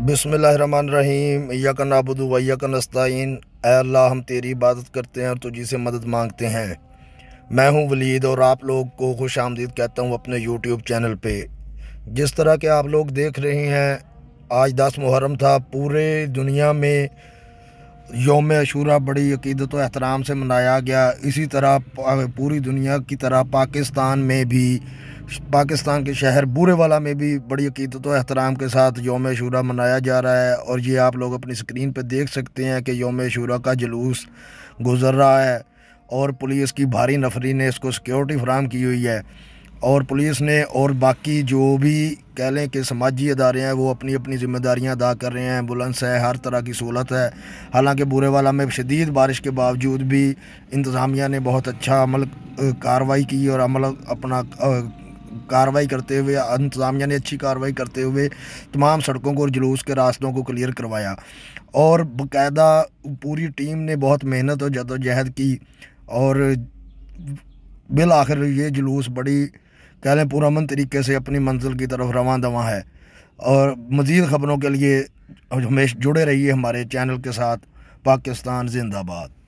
बिसमीम यकन व यकन अस्ताइन अल्लाह हम तेरी इबादत करते हैं और तुझी से मदद मांगते हैं मैं हूं वलीद और आप लोग को खुश आमदीद कहता हूं अपने यूट्यूब चैनल पे जिस तरह के आप लोग देख रहे हैं आज दस मुहर्रम था पूरे दुनिया में योम अशूरा बड़ी अकीदत व एहतराम से मनाया गया इसी तरह पूरी दुनिया की तरह पाकिस्तान में भी पाकिस्तान के शहर बूरे वाला में भी बड़ी अकीदत व अहतराम के साथ योम शुरा मनाया जा रहा है और ये आप लोग अपनी स्क्रीन पर देख सकते हैं कि योम शुरा का जुलूस गुजर रहा है और पुलिस की भारी नफरी ने इसको सिक्योरिटी फ्राहम की हुई है और पुलिस ने और बाकी जो भी कह लें कि समाजी अदारे हैं वो अपनी अपनी जिम्मेदारियां अदा कर रहे हैं एम्बुलेंस है हर तरह की सहूलत है हालांकि बुरे वाला में शदीद बारिश के बावजूद भी इंतज़ामिया ने बहुत अच्छा अमल कार्रवाई की और अमल अपना कार्रवाई करते हुए इंतज़ामिया ने अच्छी कार्रवाई करते हुए तमाम सड़कों को और जुलूस के रास्तों को क्लियर करवाया और बाकायदा पूरी टीम ने बहुत मेहनत और जदोजहद की और बिल आखिर ये जुलूस बड़ी कह लें पुरमन तरीके से अपनी मंजिल की तरफ रवा दवा है और मज़ीद ख़बरों के लिए हमेशा जुड़े रहिए हमारे चैनल के साथ पाकिस्तान जिंदाबाद